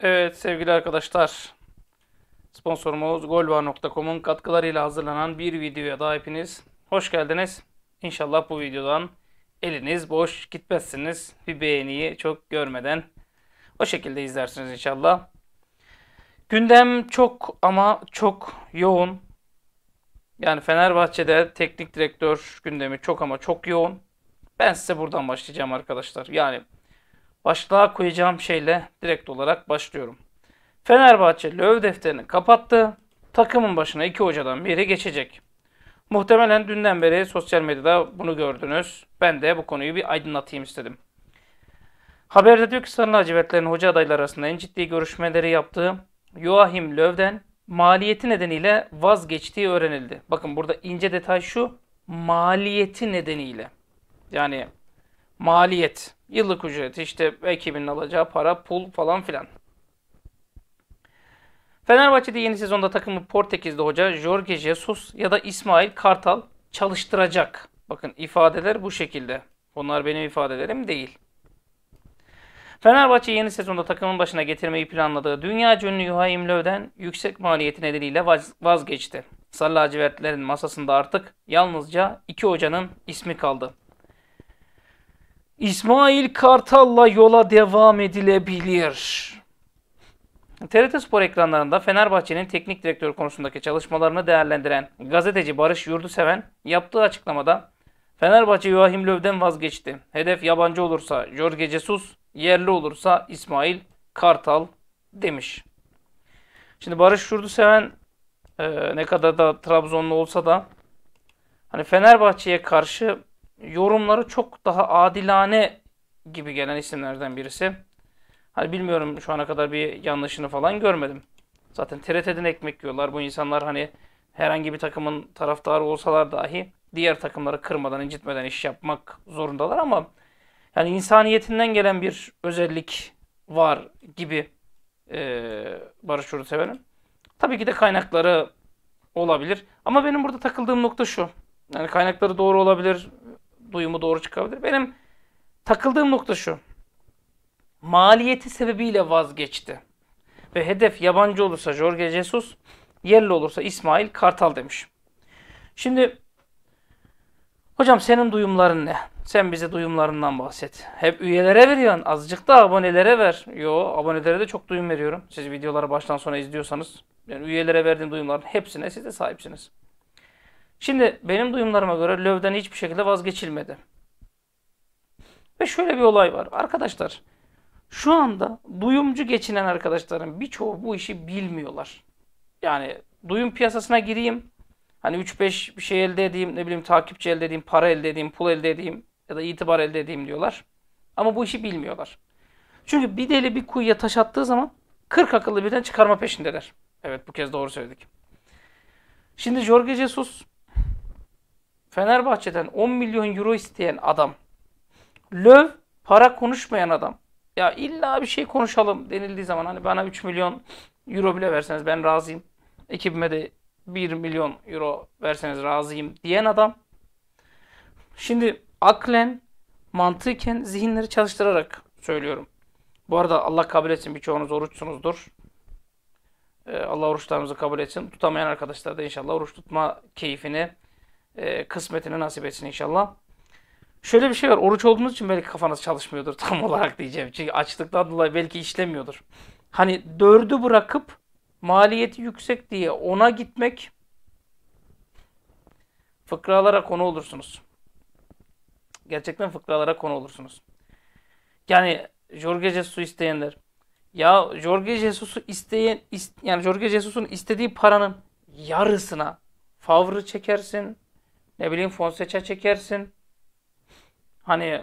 Evet sevgili arkadaşlar. Sponsorumuz golvar.com'un katkılarıyla hazırlanan bir videoya daha hepiniz hoş geldiniz. İnşallah bu videodan eliniz boş gitmezsiniz. Bir beğeniyi çok görmeden o şekilde izlersiniz inşallah. Gündem çok ama çok yoğun. Yani Fenerbahçe'de teknik direktör gündemi çok ama çok yoğun. Ben size buradan başlayacağım arkadaşlar. Yani başlığa koyacağım şeyle direkt olarak başlıyorum. Fenerbahçe löv defterini kapattı. Takımın başına iki hocadan biri geçecek. Muhtemelen dünden beri sosyal medyada bunu gördünüz. Ben de bu konuyu bir aydınlatayım istedim. Haberde diyor ki Sarı Lacivertlerin hoca adayları arasında en ciddi görüşmeleri yaptığı Joachim Löw'den maliyeti nedeniyle vazgeçtiği öğrenildi. Bakın burada ince detay şu. Maliyeti nedeniyle. Yani maliyet, yıllık ücret, işte ekibinin alacağı para, pul falan filan. Fenerbahçe'de yeni sezonda takımı Portekizli hoca Jorge Jesus ya da İsmail Kartal çalıştıracak. Bakın ifadeler bu şekilde. Bunlar benim ifadelerim değil. Fenerbahçe yeni sezonda takımın başına getirmeyi planladığı dünya ünlü Yuhaim Löw'den yüksek maliyeti nedeniyle vaz vazgeçti. Sarı lacivertlerin masasında artık yalnızca iki hocanın ismi kaldı. İsmail Kartal'la yola devam edilebilir. TRT Spor ekranlarında Fenerbahçe'nin teknik direktör konusundaki çalışmalarını değerlendiren gazeteci Barış Yurduseven yaptığı açıklamada Fenerbahçe Joachim Löw'den vazgeçti. Hedef yabancı olursa Jorge Jesus, Yerli olursa İsmail Kartal demiş. Şimdi Barış Şurdu seven e, ne kadar da Trabzonlu olsa da hani Fenerbahçe'ye karşı yorumları çok daha adilane gibi gelen isimlerden birisi. Hani bilmiyorum şu ana kadar bir yanlışını falan görmedim. Zaten TRT'den ekmek yiyorlar. Bu insanlar hani herhangi bir takımın taraftarı olsalar dahi diğer takımları kırmadan, incitmeden iş yapmak zorundalar ama yani insaniyetinden gelen bir özellik var gibi e, Barış Urutsever'in. Tabii ki de kaynakları olabilir. Ama benim burada takıldığım nokta şu. Yani kaynakları doğru olabilir, duyumu doğru çıkabilir. Benim takıldığım nokta şu. Maliyeti sebebiyle vazgeçti. Ve hedef yabancı olursa Jorge Jesus, yerli olursa İsmail Kartal demiş. Şimdi hocam senin duyumların ne? Sen bize duyumlarından bahset. Hep üyelere veriyorsun. Azıcık da abonelere ver. Yo abonelere de çok duyum veriyorum. Siz videoları baştan sona izliyorsanız. Yani üyelere verdiğim duyumların hepsine siz de sahipsiniz. Şimdi benim duyumlarıma göre Löv'den hiçbir şekilde vazgeçilmedi. Ve şöyle bir olay var. Arkadaşlar şu anda duyumcu geçinen arkadaşların birçoğu bu işi bilmiyorlar. Yani duyum piyasasına gireyim. Hani 3-5 bir şey elde edeyim, ne bileyim takipçi elde edeyim, para elde edeyim, pul elde edeyim ya da itibar elde edeyim diyorlar. Ama bu işi bilmiyorlar. Çünkü bir deli bir kuyuya taş attığı zaman 40 akıllı birden çıkarma peşindeler. Evet bu kez doğru söyledik. Şimdi Jorge Jesus Fenerbahçe'den 10 milyon euro isteyen adam. Löv para konuşmayan adam. Ya illa bir şey konuşalım denildiği zaman hani bana 3 milyon euro bile verseniz ben razıyım. Ekibime de 1 milyon euro verseniz razıyım diyen adam. Şimdi aklen, mantıken zihinleri çalıştırarak söylüyorum. Bu arada Allah kabul etsin birçoğunuz oruçsunuzdur. Ee, Allah oruçlarımızı kabul etsin. Tutamayan arkadaşlar da inşallah oruç tutma keyfini, e, kısmetini nasip etsin inşallah. Şöyle bir şey var. Oruç olduğunuz için belki kafanız çalışmıyordur tam olarak diyeceğim. Çünkü açlıktan dolayı belki işlemiyordur. Hani dördü bırakıp maliyeti yüksek diye ona gitmek fıkralara konu olursunuz gerçekten fıkralara konu olursunuz. Yani Jorge Jesus'u isteyenler. Ya Jorge Jesus'u isteyen ist, yani Jorge Jesus'un istediği paranın yarısına Favre çekersin. Ne bileyim Fonseca çekersin. Hani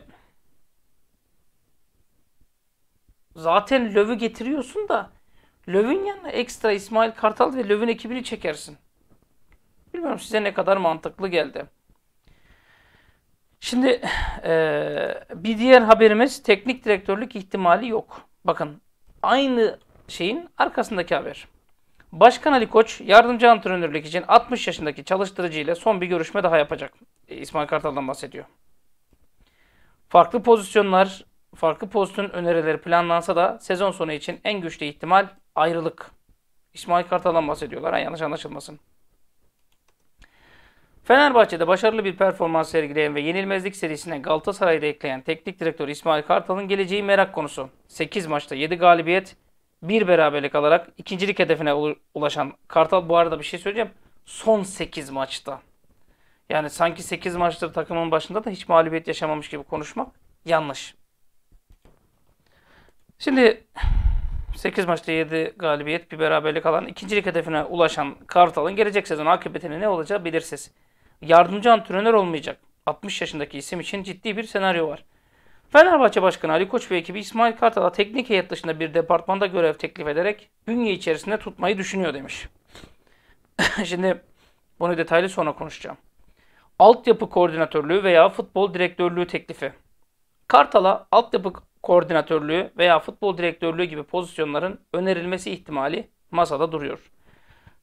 zaten Löv'ü getiriyorsun da Löv'ün yanına ekstra İsmail Kartal ve Löv'ün ekibini çekersin. Bilmiyorum size ne kadar mantıklı geldi. Şimdi e, bir diğer haberimiz teknik direktörlük ihtimali yok. Bakın aynı şeyin arkasındaki haber. Başkan Ali Koç yardımcı antrenörlük için 60 yaşındaki çalıştırıcıyla son bir görüşme daha yapacak. E, İsmail Kartal'dan bahsediyor. Farklı pozisyonlar, farklı pozisyon önerileri planlansa da sezon sonu için en güçlü ihtimal ayrılık. İsmail Kartal'dan bahsediyorlar. Ha, yanlış anlaşılmasın. Fenerbahçe'de başarılı bir performans sergileyen ve yenilmezlik serisine Galatasaray'da ekleyen teknik direktör İsmail Kartal'ın geleceği merak konusu. 8 maçta 7 galibiyet, 1 beraberlik alarak ikincilik hedefine ulaşan Kartal bu arada bir şey söyleyeceğim. Son 8 maçta. Yani sanki 8 maçtır takımın başında da hiç mağlubiyet yaşamamış gibi konuşmak yanlış. Şimdi 8 maçta 7 galibiyet bir beraberlik alan ikincilik hedefine ulaşan Kartal'ın gelecek sezon akıbetini ne olacağı bilirsiniz yardımcı antrenör olmayacak 60 yaşındaki isim için ciddi bir senaryo var. Fenerbahçe Başkanı Ali Koç ve ekibi İsmail Kartal'a teknik heyet dışında bir departmanda görev teklif ederek bünye içerisinde tutmayı düşünüyor demiş. Şimdi bunu detaylı sonra konuşacağım. Altyapı koordinatörlüğü veya futbol direktörlüğü teklifi. Kartal'a altyapı koordinatörlüğü veya futbol direktörlüğü gibi pozisyonların önerilmesi ihtimali masada duruyor.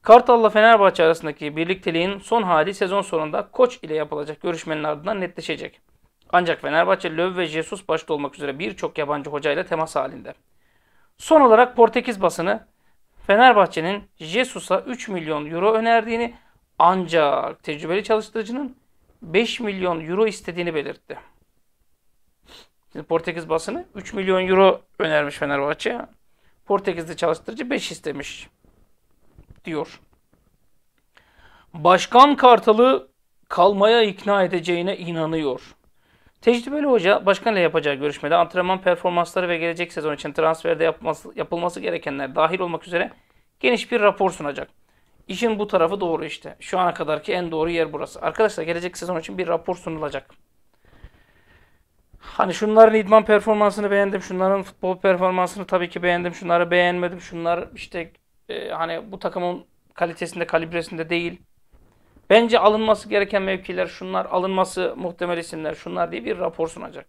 Kartal'la Fenerbahçe arasındaki birlikteliğin son hali sezon sonunda Koç ile yapılacak görüşmenin ardından netleşecek. Ancak Fenerbahçe Löw ve Jesus başta olmak üzere birçok yabancı hocayla temas halinde. Son olarak Portekiz basını Fenerbahçe'nin Jesus'a 3 milyon euro önerdiğini ancak tecrübeli çalıştırıcının 5 milyon euro istediğini belirtti. Şimdi Portekiz basını 3 milyon euro önermiş Fenerbahçe. Portekizli çalıştırıcı 5 istemiş diyor. Başkan Kartal'ı kalmaya ikna edeceğine inanıyor. Tecrübeli hoca başkanla yapacağı görüşmede antrenman performansları ve gelecek sezon için transferde yapması, yapılması gerekenler dahil olmak üzere geniş bir rapor sunacak. İşin bu tarafı doğru işte. Şu ana kadarki en doğru yer burası. Arkadaşlar gelecek sezon için bir rapor sunulacak. Hani şunların idman performansını beğendim, şunların futbol performansını tabii ki beğendim, şunları beğenmedim, şunlar işte ee, hani bu takımın kalitesinde, kalibresinde değil. Bence alınması gereken mevkiler şunlar, alınması muhtemel isimler şunlar diye bir rapor sunacak.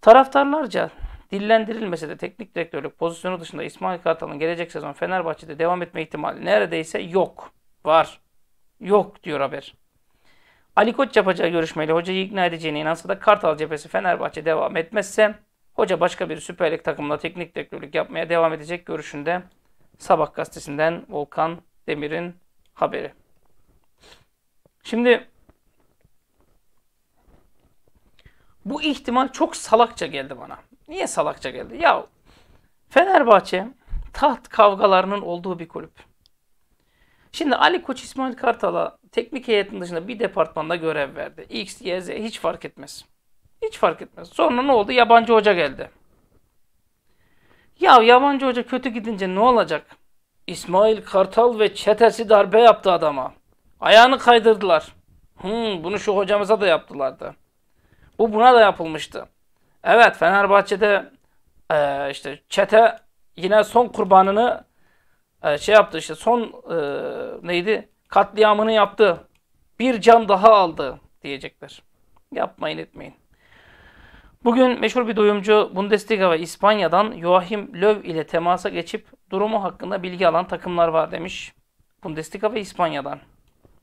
Taraftarlarca dillendirilmese de teknik direktörlük pozisyonu dışında İsmail Kartal'ın gelecek sezon Fenerbahçe'de devam etme ihtimali neredeyse yok. Var. Yok diyor haber. Ali Koç yapacağı görüşmeyle hocayı ikna edeceğine inansa da Kartal cephesi Fenerbahçe devam etmezse hoca başka bir süperlik takımla teknik direktörlük yapmaya devam edecek görüşünde Sabah gazetesinden Volkan Demir'in haberi. Şimdi bu ihtimal çok salakça geldi bana. Niye salakça geldi? Ya Fenerbahçe taht kavgalarının olduğu bir kulüp. Şimdi Ali Koç İsmail Kartal'a teknik heyetin dışında bir departmanda görev verdi. X, Y, Z hiç fark etmez. Hiç fark etmez. Sonra ne oldu? Yabancı hoca geldi. Ya Yabancı Hoca kötü gidince ne olacak? İsmail Kartal ve çetesi darbe yaptı adama. Ayağını kaydırdılar. Hmm, bunu şu hocamıza da yaptılardı. Bu buna da yapılmıştı. Evet Fenerbahçe'de e, işte çete yine son kurbanını e, şey yaptı işte son e, neydi katliamını yaptı. Bir can daha aldı diyecekler. Yapmayın etmeyin. Bugün meşhur bir doyumcu, Bundesliga ve İspanya'dan Joachim Löw ile temasa geçip durumu hakkında bilgi alan takımlar var demiş. Bundesliga ve İspanya'dan.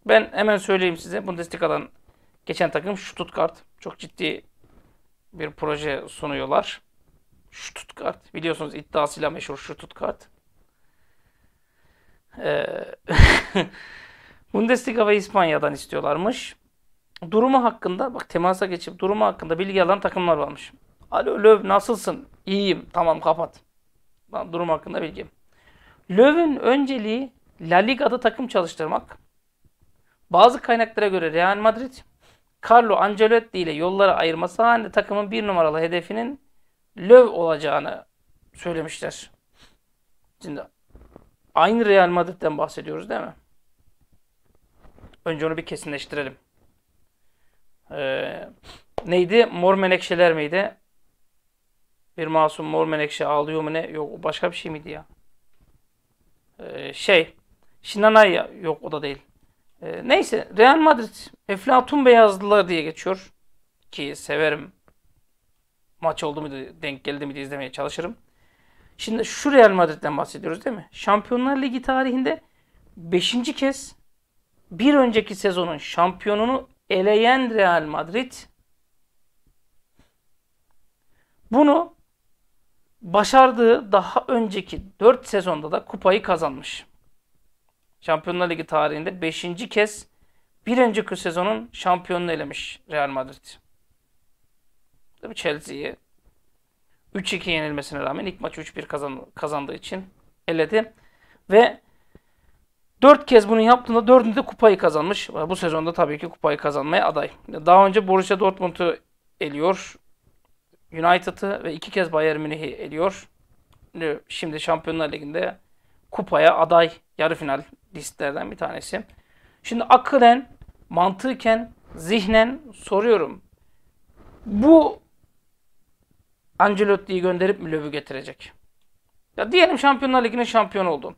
Ben hemen söyleyeyim size Bundesliga'dan geçen takım Stuttgart. Çok ciddi bir proje sunuyorlar. Stuttgart. Biliyorsunuz iddiasıyla meşhur Stuttgart. Ee, Bundesliga ve İspanya'dan istiyorlarmış durumu hakkında bak temasa geçip durumu hakkında bilgi alan takımlar varmış. Alo Löv nasılsın? İyiyim. Tamam kapat. Lan durum hakkında bilgi. Lövün önceliği La Liga'da takım çalıştırmak. Bazı kaynaklara göre Real Madrid Carlo Ancelotti ile yolları ayırması halinde takımın bir numaralı hedefinin Löv olacağını söylemişler. Şimdi aynı Real Madrid'den bahsediyoruz değil mi? Önce onu bir kesinleştirelim e, neydi? Mor menekşeler miydi? Bir masum mor menekşe ağlıyor mu ne? Yok başka bir şey miydi ya? E, şey. Şinanay yok o da değil. E, neyse Real Madrid Eflatun Beyazlılar diye geçiyor. Ki severim. Maç oldu mu denk geldi miydi izlemeye çalışırım. Şimdi şu Real Madrid'den bahsediyoruz değil mi? Şampiyonlar Ligi tarihinde 5. kez bir önceki sezonun şampiyonunu eleyen Real Madrid bunu başardığı daha önceki 4 sezonda da kupayı kazanmış. Şampiyonlar Ligi tarihinde 5. kez bir önceki sezonun şampiyonunu elemiş Real Madrid. Tabii Chelsea'yi 3-2 yenilmesine rağmen ilk maçı 3-1 kazandığı için eledi. Ve 4 kez bunu yaptığında 4'ünde kupayı kazanmış. Bu sezonda tabii ki kupayı kazanmaya aday. Daha önce Borussia Dortmund'u eliyor. United'ı ve iki kez Bayern Münih'i eliyor. Şimdi Şampiyonlar Ligi'nde kupaya aday yarı final listelerden bir tanesi. Şimdi akılen, mantıken, zihnen soruyorum. Bu Ancelotti'yi gönderip mi Löw'ü getirecek? Ya diyelim Şampiyonlar Ligi'ne şampiyon oldu.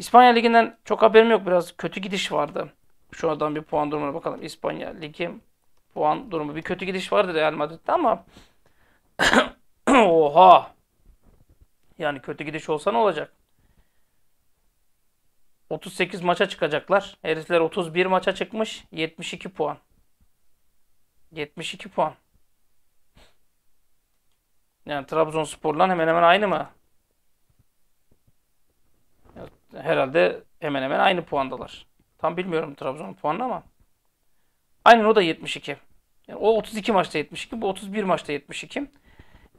İspanya Ligi'nden çok haberim yok. Biraz kötü gidiş vardı. Şu Şuradan bir puan durumuna bakalım. İspanya Ligi puan durumu. Bir kötü gidiş vardı Real Madrid'de ama oha yani kötü gidiş olsa ne olacak? 38 maça çıkacaklar. Herifler 31 maça çıkmış. 72 puan. 72 puan. Yani Trabzonspor'la hemen hemen aynı mı? herhalde hemen hemen aynı puandalar. Tam bilmiyorum Trabzon'un puanını ama. Aynen o da 72. Yani o 32 maçta 72, bu 31 maçta 72.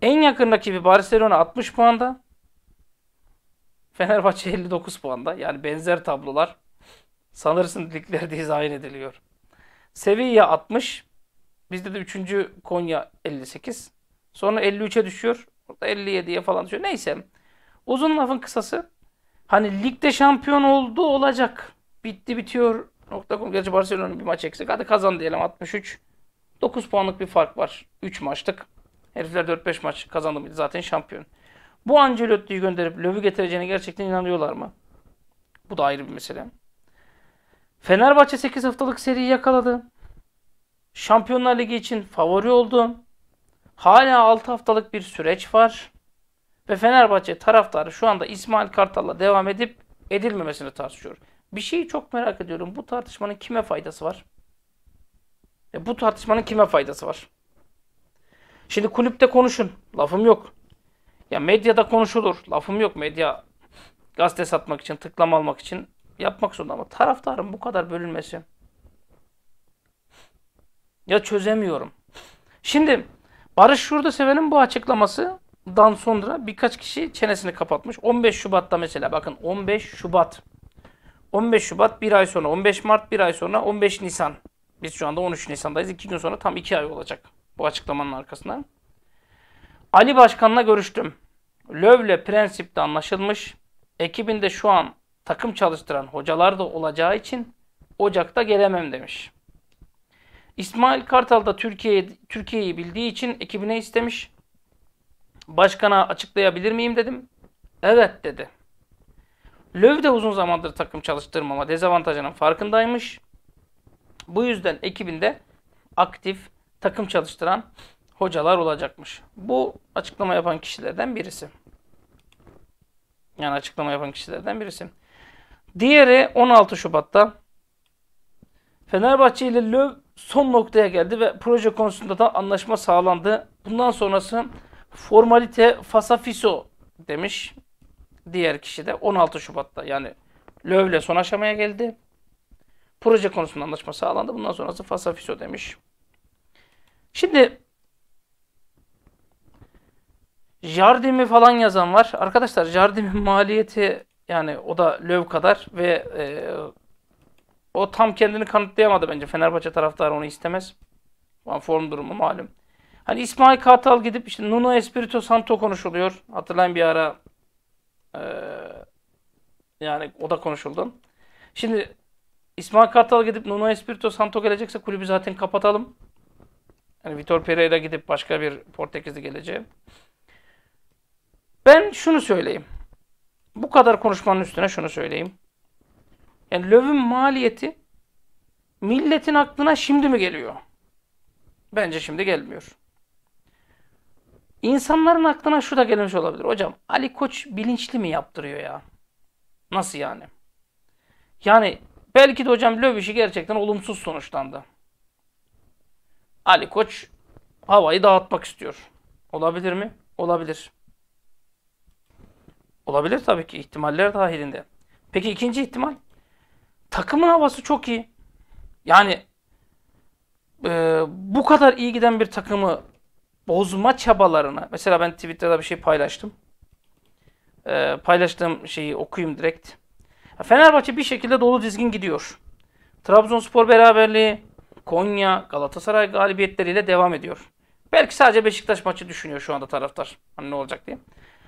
En yakın rakibi Barcelona 60 puanda. Fenerbahçe 59 puanda. Yani benzer tablolar sanırsın liglerde izahir ediliyor. Sevilla 60. Bizde de 3. Konya 58. Sonra 53'e düşüyor. Orada 57'ye falan düşüyor. Neyse. Uzun lafın kısası Hani ligde şampiyon oldu olacak. Bitti bitiyor. Nokta.com gerçi Barcelona'nın bir maç eksik. Hadi kazan diyelim 63. 9 puanlık bir fark var. 3 maçlık. Herifler 4-5 maç kazandı mıydı zaten şampiyon. Bu Ancelotti'yi gönderip Löw'ü getireceğine gerçekten inanıyorlar mı? Bu da ayrı bir mesele. Fenerbahçe 8 haftalık seriyi yakaladı. Şampiyonlar Ligi için favori oldu. Hala 6 haftalık bir süreç var ve Fenerbahçe taraftarı şu anda İsmail Kartal'la devam edip edilmemesini tartışıyor. Bir şeyi çok merak ediyorum. Bu tartışmanın kime faydası var? E bu tartışmanın kime faydası var? Şimdi kulüpte konuşun. Lafım yok. Ya medyada konuşulur. Lafım yok. Medya gazete satmak için, tıklama almak için yapmak zorunda ama taraftarın bu kadar bölünmesi. Ya çözemiyorum. Şimdi Barış Şurda Seven'in bu açıklaması dan sonra birkaç kişi çenesini kapatmış. 15 Şubat'ta mesela bakın 15 Şubat. 15 Şubat bir ay sonra, 15 Mart bir ay sonra, 15 Nisan. Biz şu anda 13 Nisan'dayız. İki gün sonra tam iki ay olacak bu açıklamanın arkasında. Ali Başkan'la görüştüm. Lövle prensipte anlaşılmış. Ekibinde şu an takım çalıştıran hocalar da olacağı için Ocak'ta gelemem demiş. İsmail Kartal da Türkiye'yi Türkiye'yi bildiği için ekibine istemiş. Başkana açıklayabilir miyim dedim. Evet dedi. Löw de uzun zamandır takım çalıştırmama dezavantajının farkındaymış. Bu yüzden ekibinde aktif takım çalıştıran hocalar olacakmış. Bu açıklama yapan kişilerden birisi. Yani açıklama yapan kişilerden birisi. Diğeri 16 Şubat'ta Fenerbahçe ile Löw son noktaya geldi ve proje konusunda da anlaşma sağlandı. Bundan sonrası Formalite fasafiso demiş. Diğer kişi de 16 Şubat'ta yani Löv'le son aşamaya geldi. Proje konusunda anlaşma sağlandı. Bundan sonrası fasafiso demiş. Şimdi Jardim'i falan yazan var. Arkadaşlar Jardim'in maliyeti yani o da löv kadar ve e, o tam kendini kanıtlayamadı bence. Fenerbahçe taraftarı onu istemez. Form durumu malum. Hani İsmail Kartal gidip işte Nuno Espirito Santo konuşuluyor. Hatırlayın bir ara ee, yani o da konuşuldu. Şimdi İsmail Kartal gidip Nuno Espirito Santo gelecekse kulübü zaten kapatalım. Yani Vitor Pereira gidip başka bir Portekizli geleceği. Ben şunu söyleyeyim. Bu kadar konuşmanın üstüne şunu söyleyeyim. Yani Löv'ün maliyeti milletin aklına şimdi mi geliyor? Bence şimdi gelmiyor. İnsanların aklına şu da gelmiş olabilir. Hocam Ali Koç bilinçli mi yaptırıyor ya? Nasıl yani? Yani belki de hocam Löw'üşü gerçekten olumsuz sonuçlandı. Ali Koç havayı dağıtmak istiyor. Olabilir mi? Olabilir. Olabilir tabii ki ihtimaller dahilinde. Peki ikinci ihtimal? Takımın havası çok iyi. Yani e, bu kadar iyi giden bir takımı bozma çabalarına. Mesela ben Twitter'da bir şey paylaştım. Ee, paylaştığım şeyi okuyayım direkt. Fenerbahçe bir şekilde dolu dizgin gidiyor. Trabzonspor beraberliği, Konya, Galatasaray galibiyetleriyle devam ediyor. Belki sadece Beşiktaş maçı düşünüyor şu anda taraftar. Hani ne olacak diye.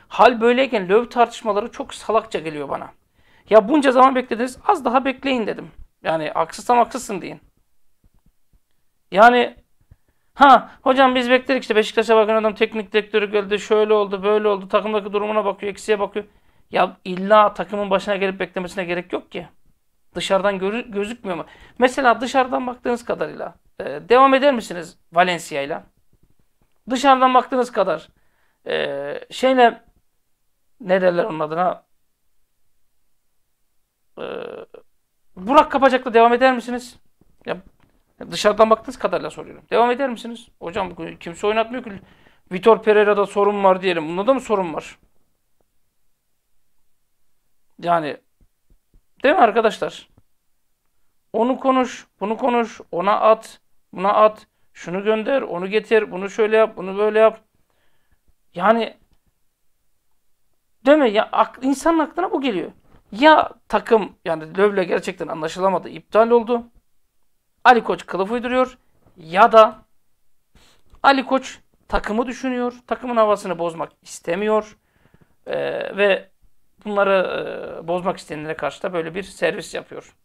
Hal böyleyken löv tartışmaları çok salakça geliyor bana. Ya bunca zaman beklediniz az daha bekleyin dedim. Yani haksızsam haksızsın deyin. Yani Ha hocam biz bekledik işte Beşiktaş'a bakan adam teknik direktörü geldi şöyle oldu böyle oldu takımdaki durumuna bakıyor eksiye bakıyor. Ya illa takımın başına gelip beklemesine gerek yok ki. Dışarıdan görü- gözükmüyor mu? Mesela dışarıdan baktığınız kadarıyla e, devam eder misiniz Valencia ile? Dışarıdan baktığınız kadar e, şeyle ne derler onun adına e, Burak Kapacak'la devam eder misiniz? Ya Dışarıdan baktığınız kadarıyla soruyorum. Devam eder misiniz? Hocam kimse oynatmıyor ki. Vitor Pereira'da sorun var diyelim. Bunda da mı sorun var? Yani değil mi arkadaşlar? Onu konuş, bunu konuş, ona at, buna at, şunu gönder, onu getir, bunu şöyle yap, bunu böyle yap. Yani değil mi? Ya, ak insanın aklına bu geliyor. Ya takım yani Löv'le gerçekten anlaşılamadı, iptal oldu. Ali Koç kılıf uyduruyor ya da Ali Koç takımı düşünüyor. Takımın havasını bozmak istemiyor. Ee, ve bunları e, bozmak isteyenlere karşı da böyle bir servis yapıyor.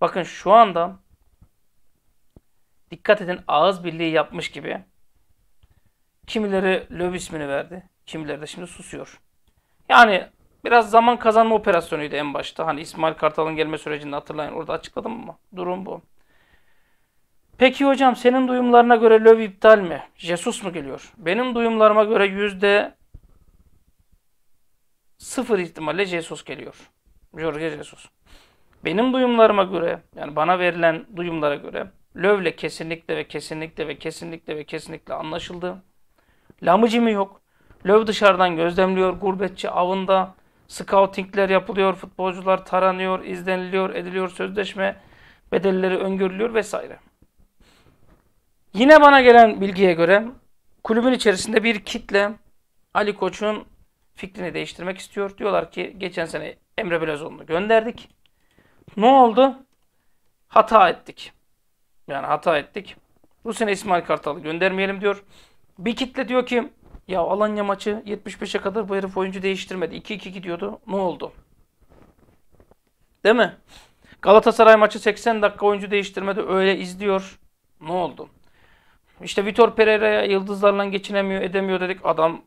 Bakın şu anda dikkat edin ağız birliği yapmış gibi kimileri Löv ismini verdi. Kimileri de şimdi susuyor. Yani biraz zaman kazanma operasyonuydu en başta. Hani İsmail Kartal'ın gelme sürecini hatırlayın. Orada açıkladım mı? Durum bu. Peki hocam senin duyumlarına göre löv iptal mi? Jesus mu geliyor? Benim duyumlarıma göre yüzde sıfır ihtimalle Jesus geliyor. Jorge Jesus. Benim duyumlarıma göre yani bana verilen duyumlara göre lövle kesinlikle ve kesinlikle ve kesinlikle ve kesinlikle anlaşıldı. Lamıcı mı yok? Löv dışarıdan gözlemliyor. Gurbetçi avında scoutingler yapılıyor. Futbolcular taranıyor, izleniliyor, ediliyor. Sözleşme bedelleri öngörülüyor vesaire. Yine bana gelen bilgiye göre kulübün içerisinde bir kitle Ali Koç'un fikrini değiştirmek istiyor. Diyorlar ki geçen sene Emre Belezoğlu'nu gönderdik. Ne oldu? Hata ettik. Yani hata ettik. Bu sene İsmail Kartal'ı göndermeyelim diyor. Bir kitle diyor ki ya Alanya maçı 75'e kadar bu herif oyuncu değiştirmedi. 2-2 gidiyordu. Ne oldu? Değil mi? Galatasaray maçı 80 dakika oyuncu değiştirmedi. Öyle izliyor. Ne oldu? İşte Vitor Pereira'ya yıldızlarla geçinemiyor, edemiyor dedik. Adam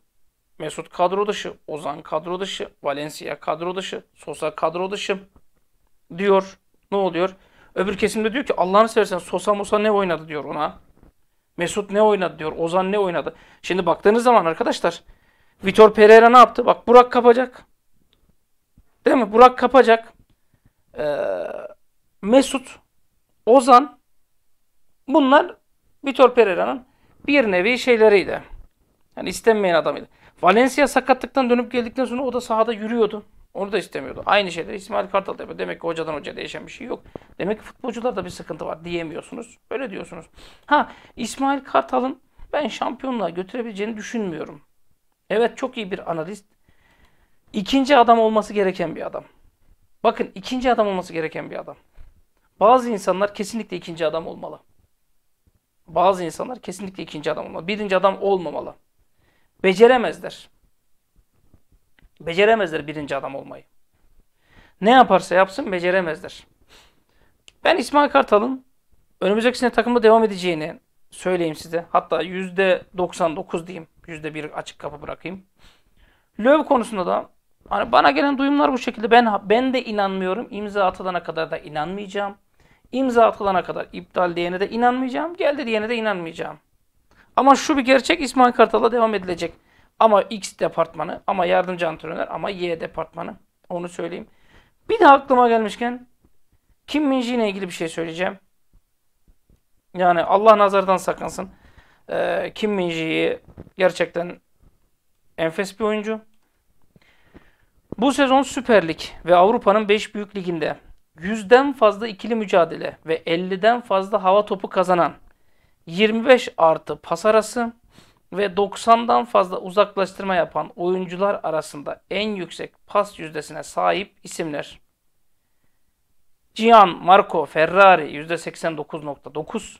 Mesut kadro dışı, Ozan kadro dışı, Valencia kadro dışı, Sosa kadro dışı diyor. Ne oluyor? Öbür kesimde diyor ki Allah'ını seversen Sosa Musa ne oynadı diyor ona. Mesut ne oynadı diyor. Ozan ne oynadı. Şimdi baktığınız zaman arkadaşlar Vitor Pereira ne yaptı? Bak Burak kapacak. Değil mi? Burak kapacak. Ee, Mesut, Ozan bunlar Vitor Pereira'nın bir nevi şeyleriydi. Yani istenmeyen adamıydı. Valencia sakatlıktan dönüp geldikten sonra o da sahada yürüyordu. Onu da istemiyordu. Aynı şeyler. İsmail Kartal da yapıyor. Demek ki hocadan hocaya değişen bir şey yok. Demek ki futbolcularda bir sıkıntı var diyemiyorsunuz. Öyle diyorsunuz. Ha İsmail Kartal'ın ben şampiyonluğa götürebileceğini düşünmüyorum. Evet çok iyi bir analist. İkinci adam olması gereken bir adam. Bakın ikinci adam olması gereken bir adam. Bazı insanlar kesinlikle ikinci adam olmalı. Bazı insanlar kesinlikle ikinci adam olmalı. Birinci adam olmamalı. Beceremezler. Beceremezler birinci adam olmayı. Ne yaparsa yapsın beceremezler. Ben İsmail Kartal'ın önümüzdeki sene takımda devam edeceğini söyleyeyim size. Hatta %99 diyeyim. %1 açık kapı bırakayım. Löv konusunda da hani bana gelen duyumlar bu şekilde. Ben ben de inanmıyorum. İmza atılana kadar da inanmayacağım. İmza atılana kadar iptal diyene de inanmayacağım, geldi diyene de inanmayacağım. Ama şu bir gerçek İsmail Kartal'a devam edilecek. Ama X departmanı, ama yardımcı antrenör, ama Y departmanı. Onu söyleyeyim. Bir de aklıma gelmişken Kim Min ile ilgili bir şey söyleyeceğim. Yani Allah nazardan sakınsın. Ee, Kim Min gerçekten enfes bir oyuncu. Bu sezon Süper Lig ve Avrupa'nın 5 büyük liginde 100'den fazla ikili mücadele ve 50'den fazla hava topu kazanan 25 artı pas arası ve 90'dan fazla uzaklaştırma yapan oyuncular arasında en yüksek pas yüzdesine sahip isimler. Gian Marco Ferrari %89.9,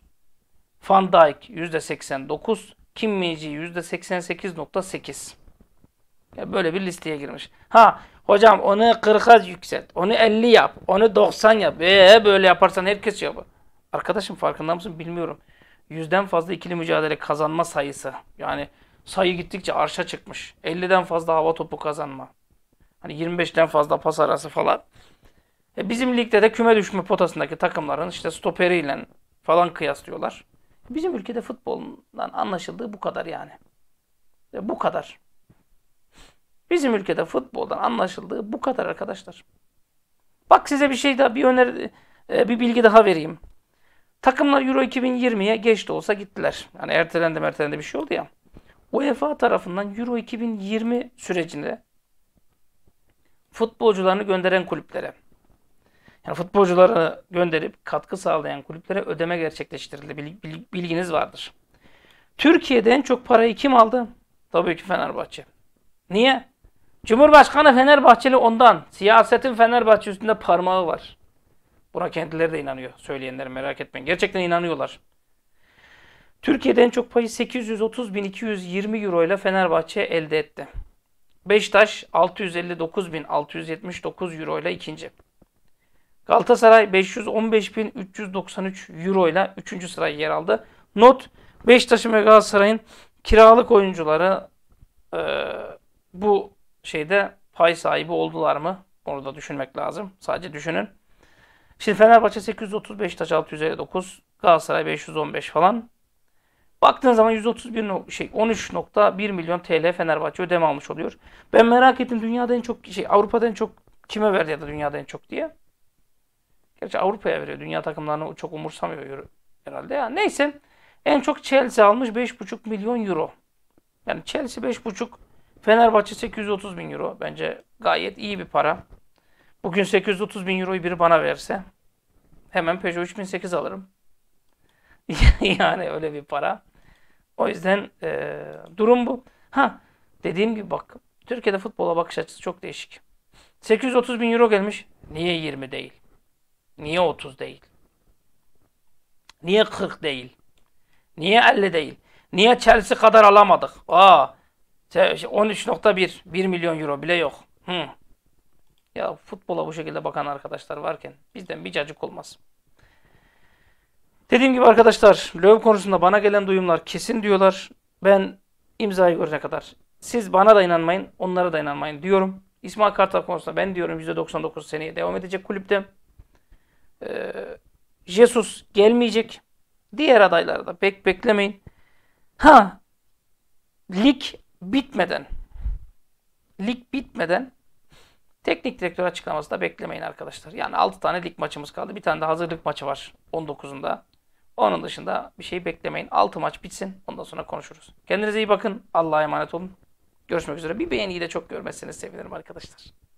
Van Dijk %89, Kim min %88.8. Ya böyle bir listeye girmiş. Ha hocam onu 40'a yükselt, onu 50 yap, onu 90 yap. Ee böyle yaparsan herkes şey yapar. Arkadaşım farkında mısın bilmiyorum. Yüzden fazla ikili mücadele kazanma sayısı. Yani sayı gittikçe arşa çıkmış. 50'den fazla hava topu kazanma. Hani 25'ten fazla pas arası falan. E bizim ligde de küme düşme potasındaki takımların işte stoperiyle falan kıyaslıyorlar. Bizim ülkede futbolundan anlaşıldığı bu kadar yani. E bu kadar. Bizim ülkede futboldan anlaşıldığı bu kadar arkadaşlar. Bak size bir şey daha bir öneri e, bir bilgi daha vereyim. Takımlar Euro 2020'ye geç de olsa gittiler. Yani ertelendi ertelendi bir şey oldu ya. UEFA tarafından Euro 2020 sürecinde futbolcularını gönderen kulüplere yani futbolcuları gönderip katkı sağlayan kulüplere ödeme gerçekleştirildi. Bilginiz vardır. Türkiye'de en çok parayı kim aldı? Tabii ki Fenerbahçe. Niye? Cumhurbaşkanı Fenerbahçeli ondan. Siyasetin Fenerbahçe üstünde parmağı var. Buna kendileri de inanıyor. Söyleyenler merak etmeyin. Gerçekten inanıyorlar. Türkiye'den çok payı 830.220 euro ile Fenerbahçe elde etti. Beşiktaş 659.679 euro ile ikinci. Galatasaray 515.393 euro ile üçüncü sırayı yer aldı. Not Beşiktaş'ın ve Galatasaray'ın kiralık oyuncuları e, bu şeyde pay sahibi oldular mı? orada düşünmek lazım. Sadece düşünün. Şimdi Fenerbahçe 830, Beşiktaş 659, Galatasaray 515 falan. Baktığın zaman 131 no şey 13.1 milyon TL Fenerbahçe ödeme almış oluyor. Ben merak ettim dünyada en çok şey Avrupa'da en çok kime verdi ya da dünyada en çok diye. Gerçi Avrupa'ya veriyor. Dünya takımlarını çok umursamıyor herhalde ya. Neyse en çok Chelsea almış 5.5 milyon euro. Yani Chelsea 5.5 Fenerbahçe 830 bin euro. Bence gayet iyi bir para. Bugün 830 bin euroyu biri bana verse hemen Peugeot 3008 alırım. yani öyle bir para. O yüzden e, durum bu. Ha dediğim gibi bak Türkiye'de futbola bakış açısı çok değişik. 830 bin euro gelmiş. Niye 20 değil? Niye 30 değil? Niye 40 değil? Niye 50 değil? Niye Chelsea kadar alamadık? Aa, 13.1 1 milyon euro bile yok. Hı. Ya futbola bu şekilde bakan arkadaşlar varken bizden bir cacık olmaz. Dediğim gibi arkadaşlar löv konusunda bana gelen duyumlar kesin diyorlar. Ben imzayı görene kadar siz bana da inanmayın onlara da inanmayın diyorum. İsmail Kartal konusunda ben diyorum %99 seneye devam edecek kulüpte. Ee, Jesus gelmeyecek. Diğer adayları da pek beklemeyin. Ha lig bitmeden lig bitmeden teknik direktör açıklaması da beklemeyin arkadaşlar. Yani 6 tane lig maçımız kaldı. Bir tane de hazırlık maçı var 19'unda. Onun dışında bir şey beklemeyin. 6 maç bitsin. Ondan sonra konuşuruz. Kendinize iyi bakın. Allah'a emanet olun. Görüşmek üzere. Bir beğeniyi de çok görmezseniz sevinirim arkadaşlar.